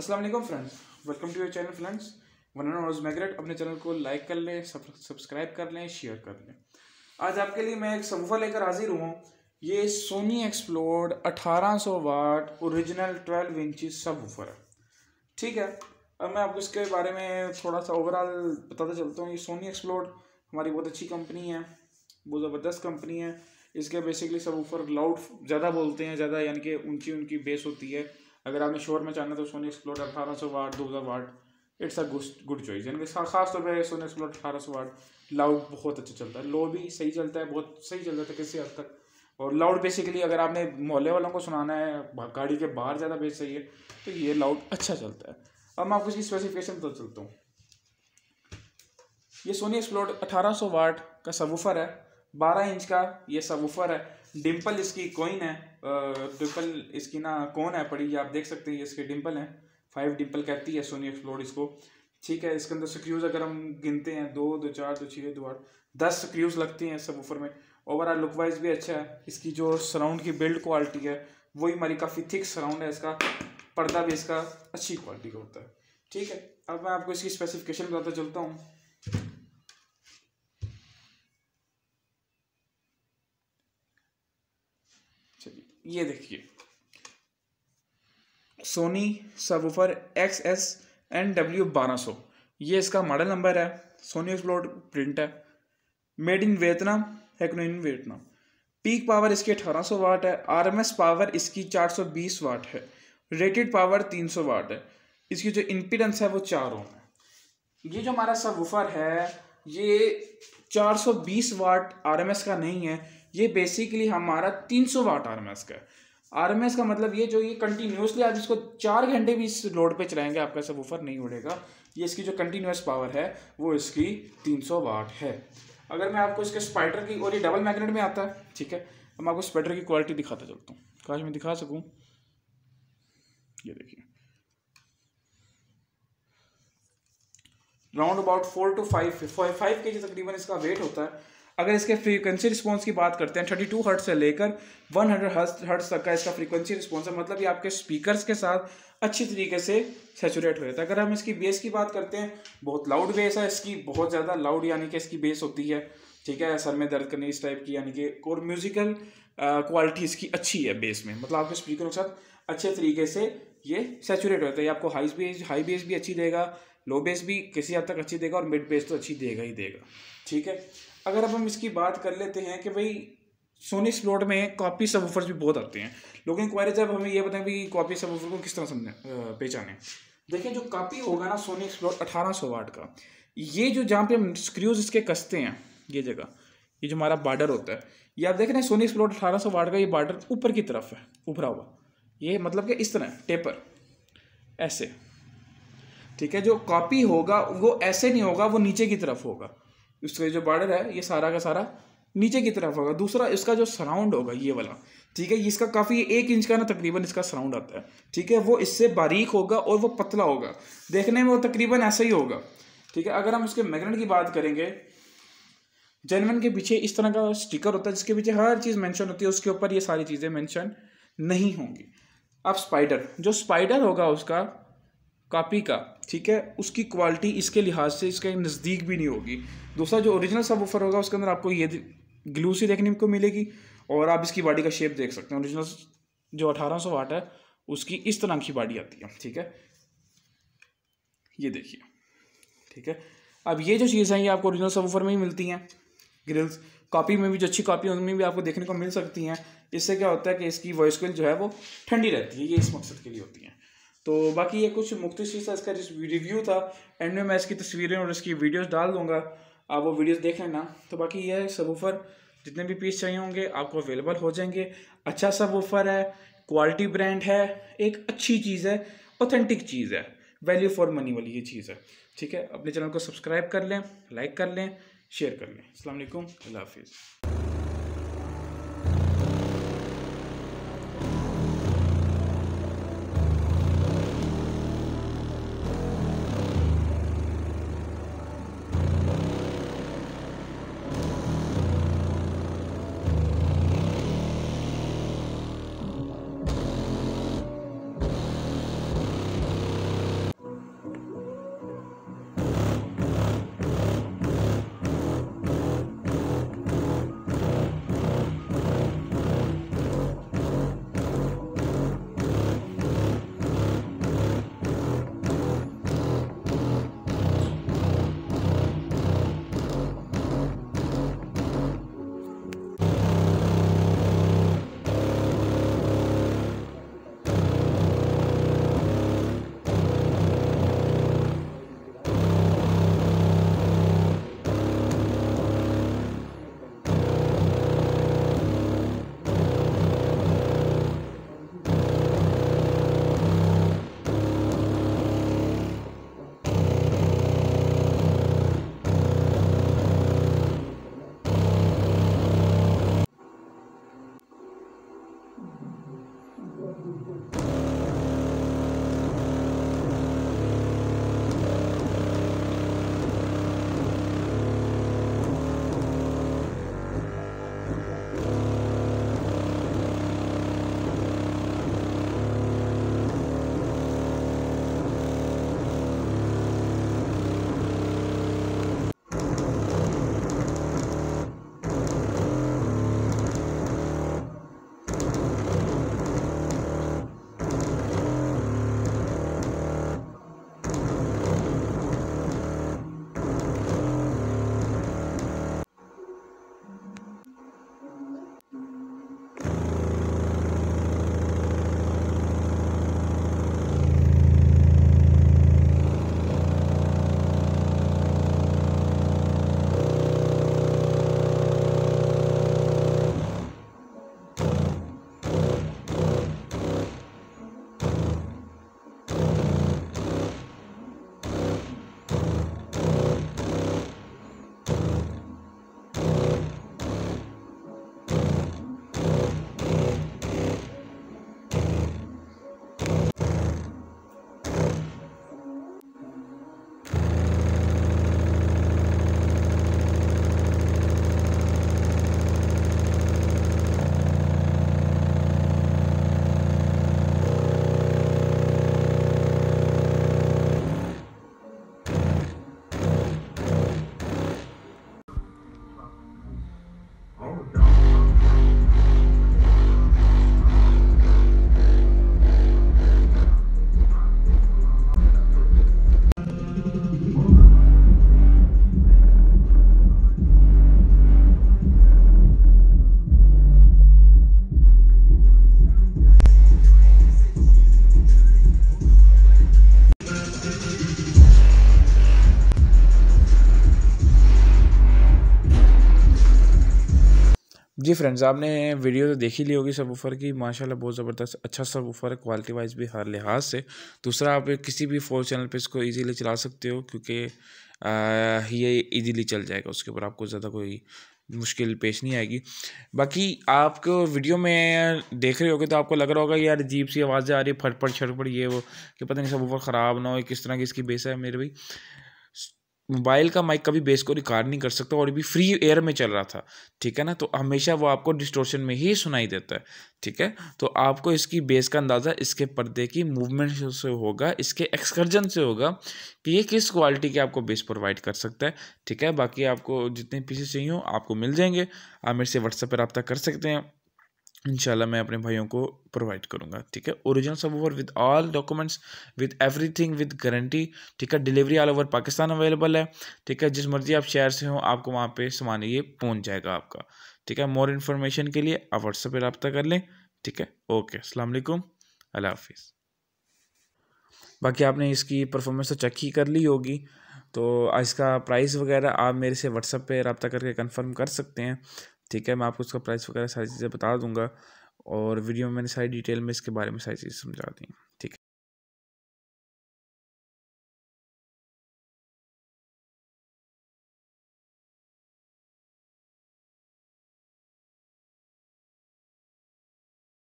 Aslam friends welcome to your channel friends वन एंड रोज मैग्रेट अपने चैनल को लाइक कर लें सब्सक्राइब कर लें शेयर कर लें आज आपके लिए मैं एक सबूफा लेकर हाजिर हूँ ये Sony Xplod 1800 watt original twelve inch subwoofer है ठीक है अब मैं आपको इसके बारे में थोड़ा सा ओवरऑल बताता चलता हूँ ये सोनी एक्सप्लोर्ड हमारी बहुत अच्छी कंपनी है बहुत ज़बरदस्त कंपनी है इसके बेसिकली सबवूफर लाउड ज़्यादा बोलते हैं ज़्यादा यानी कि ऊंची उनकी बेस होती है अगर आपने शोर में चाहना तो सोनी एक्सप्लोर अठारह सौ वाट दो हज़ार watt it's a good choice यानी कि खास तौर पर सोनी एक्सप्लोर अठारह सौ वाट लाउड बहुत अच्छा चलता है लो भी सही चलता है बहुत सही चलता था है तो किसी हद तक और लाउड बेसिकली अगर आपने मोहल्ले वालों को सुनाना है गाड़ी के बाहर ज़्यादा बेस है तो ये लाउड अच्छा चलता है अब मैं आपको इसकी स्पेसिफिकेशन तो चलता हूँ ये सोनी एक्सप्लोर सौ वाट का सबूफर है बारह इंच का ये सबवूफर है डिम्पल इसकी कोइन है डिम्पल इसकी ना कौन है पड़ी आप देख सकते हैं इसके डिम्पल हैं फाइव डिम्पल कहती है सोनी एक्सप्लोर इसको ठीक है इसके अंदर स्क्रूज अगर हम गिनते हैं दो दो चार दो छः दो आठ दस स्क्रूज लगती हैं सब ऊपर में ओवरऑल लुक वाइज भी अच्छा है इसकी जो सराउंड की बिल्ड क्वालिटी है वही हमारी काफ़ी थिक सराउंड है इसका पर्दा भी इसका अच्छी क्वालिटी का होता है ठीक है अब मैं आपको इसकी स्पेसिफिकेशन बताता चलता हूँ ये देखिए Sony subwoofer X S N W बारह सौ ये इसका मॉडल नंबर है सोनी एक्सप्लोर प्रिंट है मेड इन वियतनाम हेक्नो इन वियतनाम पीक पावर इसकी सौ वाट है आरएमएस पावर इसकी बीस वाट है रेटेड पावर तीन सौ वाट है इसकी जो इम्पीडेंस है वो चार ओम है ये जो हमारा सबवूफर है ये चार बीस वाट आरएमएस का नहीं है ये बेसिकली हमारा तीन सौ वाट आर का आर एम एस का मतलब ये जो ये कंटिन्यूसली आप इसको चार घंटे भी इस लोड पे चलाएंगे आपका सब ऊपर नहीं उड़ेगा ये इसकी जो कंटिन्यूस पावर है वो इसकी तीन सौ वाट है अगर मैं आपको इसके स्पाइडर की और ये डबल मैग्नेट में आता है ठीक है तो मैं आपको स्पाइडर की क्वालिटी दिखाता चलता हूँ काश मैं दिखा सकूँ ये देखिए round about four two five five five K G तकरीबन इसका वेट होता है अगर इसके फ्रीक्वेंसी रिस्पॉन्स की बात करते हैं थर्टी टू हर्ट से लेकर वन हंड्रेड हर्ट्स तक का इसका फ्रीक्वेंसी रिस्पॉन्स है मतलब ये आपके स्पीकर्स के साथ अच्छी तरीके से सेचुरेट हो जाता है अगर हम इसकी बेस की बात करते हैं बहुत लाउड बेस है इसकी बहुत ज़्यादा लाउड यानी कि इसकी बेस होती है ठीक है सर में दर्द करने इस टाइप की यानी कि और म्यूजिकल क्वालिटी इसकी अच्छी है बेस में मतलब आपके स्पीकर के साथ अच्छे तरीके से ये सेचुरेट होता है आपको हाई बेस हाई बेस भी अच्छी देगा लो बेस भी किसी हद तक अच्छी देगा और मिड बेस तो अच्छी देगा ही देगा ठीक है अगर अब हम इसकी बात कर लेते हैं कि भाई सोनी स्लोट में कॉपी सबवूफर्स भी बहुत आते हैं लोग इंक्वायरी जब हमें ये बताएं भी कॉपी सबवूफर को किस तरह समझें पहचानें देखिए जो कॉपी होगा ना सोनी स्लोट अठारह सौ वाट का ये जो जहाँ पे हम स्क्रूज इसके कसते हैं ये जगह ये जो हमारा बार्डर होता है ये आप देख रहे हैं सोनी स्लोट अठारह सौ वाट का ये बार्डर ऊपर की तरफ है उभरा हुआ ये मतलब कि इस तरह टेपर ऐसे ठीक है जो कॉपी होगा वो ऐसे नहीं होगा वो नीचे की तरफ होगा इसका जो बॉर्डर है ये सारा का सारा नीचे की तरफ होगा दूसरा इसका जो सराउंड होगा ये वाला ठीक है इसका काफ़ी एक इंच का ना तकरीबन इसका सराउंड आता है ठीक है वो इससे बारीक होगा और वो पतला होगा देखने में वो तकरीबन ऐसा ही होगा ठीक है अगर हम उसके मैगनेट की बात करेंगे जेनवन के पीछे इस तरह का स्टिकर होता है जिसके पीछे हर चीज़ मैंशन होती है उसके ऊपर ये सारी चीज़ें मैंशन नहीं होंगी अब स्पाइडर जो स्पाइडर होगा उसका कापी का ठीक है उसकी क्वालिटी इसके लिहाज से इसके नज़दीक भी नहीं होगी दूसरा जो ओरिजिनल सब ऑफर होगा उसके अंदर आपको ये ग्लू सी देखने को मिलेगी और आप इसकी बॉडी का शेप देख सकते हैं ओरिजिनल जो अठारह सौ वाट है उसकी इस तरह की बॉडी आती है ठीक है ये देखिए ठीक है अब ये जो चीज़ें हैं ये आपको ओरिजिनल सब ऑफर में ही मिलती हैं ग्रिल्स कॉपी में भी जो अच्छी कॉपी उनमें भी आपको देखने को मिल सकती हैं इससे क्या होता है कि इसकी वॉइस कॉल जो है वो ठंडी रहती है ये इस मकसद के लिए होती है तो बाकी ये कुछ मुख्तसर सा इसका रिव्यू था एंड में मैं इसकी तस्वीरें और इसकी वीडियोस डाल दूंगा आप वो वीडियोस देख लेना तो बाकी ये ऑफर जितने भी पीस चाहिए होंगे आपको अवेलेबल हो जाएंगे अच्छा सब ऑफर है क्वालिटी ब्रांड है एक अच्छी चीज़ है ऑथेंटिक चीज़ है वैल्यू फॉर मनी वाली ये चीज़ है ठीक है अपने चैनल को सब्सक्राइब कर लें लाइक कर लें शेयर कर लें अल्लाम हाफिज़ फ्रेंड्स आपने वीडियो तो देखी ली होगी सब ऊपर की माशाल्लाह बहुत ज़बरदस्त अच्छा सब ऊपर है क्वालिटी वाइज भी हर लिहाज से दूसरा आप किसी भी फोर चैनल पे इसको इजीली चला सकते हो क्योंकि ये इजीली चल जाएगा उसके ऊपर आपको ज़्यादा कोई मुश्किल पेश नहीं आएगी बाकी आपको वीडियो में देख रहे होगे तो आपको लग रहा होगा यार अजीब सी आवाज़ें आ रही है फटपट छटपट ये वो कि पता नहीं सब ऊपर ख़राब ना हो किस तरह की इसकी बेस है मेरे भाई मोबाइल का माइक कभी बेस को रिकॉर्ड नहीं कर सकता और भी फ्री एयर में चल रहा था ठीक है ना तो हमेशा वो आपको डिस्टोर्शन में ही सुनाई देता है ठीक है तो आपको इसकी बेस का अंदाज़ा इसके पर्दे की मूवमेंट से होगा इसके एक्सकर्जन से होगा कि ये किस क्वालिटी के आपको बेस प्रोवाइड कर सकता है ठीक है बाकी आपको जितने पीसेस चाहिए हो आपको मिल जाएंगे आप मेरे से व्हाट्सएप पर रबता कर सकते हैं इनशाला मैं अपने भाइयों को प्रोवाइड करूँगा ठीक है original subwoofer with all documents with everything with guarantee ठीक है delivery all over Pakistan available है ठीक है जिस मर्जी आप शहर से हो आपको वहाँ पे सामान ये पहुँच जाएगा आपका ठीक है मोर इन्फॉर्मेशन के लिए आप व्हाट्सएप पर रबता कर लें ठीक है ओके असलम अल्लाह हाफिज़ बाकी आपने इसकी परफॉर्मेंस तो चेक ही कर ली होगी तो इसका प्राइस वगैरह आप मेरे से व्हाट्सअप पे रबता करके कंफर्म कर सकते हैं ठीक है मैं आपको इसका प्राइस वगैरह सारी चीज़ें बता दूंगा और वीडियो में मैंने सारी डिटेल में इसके बारे में सारी चीज़ें समझा दी ठीक है